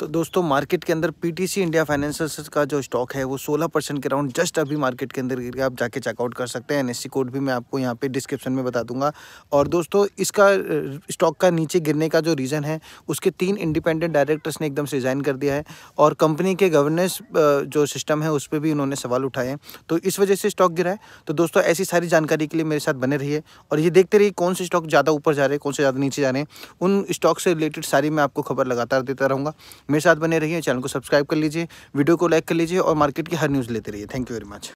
तो दोस्तों मार्केट के अंदर पीटीसी इंडिया फाइनेंशियल का जो स्टॉक है वो 16 परसेंट के अराउंड जस्ट अभी मार्केट के अंदर गिर गया आप जाके चेकआउट कर सकते हैं एनएससी कोड भी मैं आपको यहाँ पे डिस्क्रिप्शन में बता दूंगा और दोस्तों इसका स्टॉक का नीचे गिरने का जो रीज़न है उसके तीन इंडिपेंडेंट डायरेक्टर्स ने एकदम से रिज़ाइन कर दिया है और कंपनी के गवर्नेंस जो सिस्टम है उस पर भी उन्होंने सवाल उठाए हैं तो इस वजह से स्टॉक गिरा है तो दोस्तों ऐसी सारी जानकारी के लिए मेरे साथ बने रही और ये देखते रहिए कौन से स्टॉक ज़्यादा ऊपर जा रहे हैं कौन से ज़्यादा नीचे जा रहे हैं उन स्टॉक से रिलेटेड सारी मैं आपको खबर लगातार देता रहूँगा मेरे साथ बने रहिए चैनल को सब्सक्राइब कर लीजिए वीडियो को लाइक कर लीजिए और मार्केट की हर न्यूज़ लेते रहिए थैंक यू वेरी मच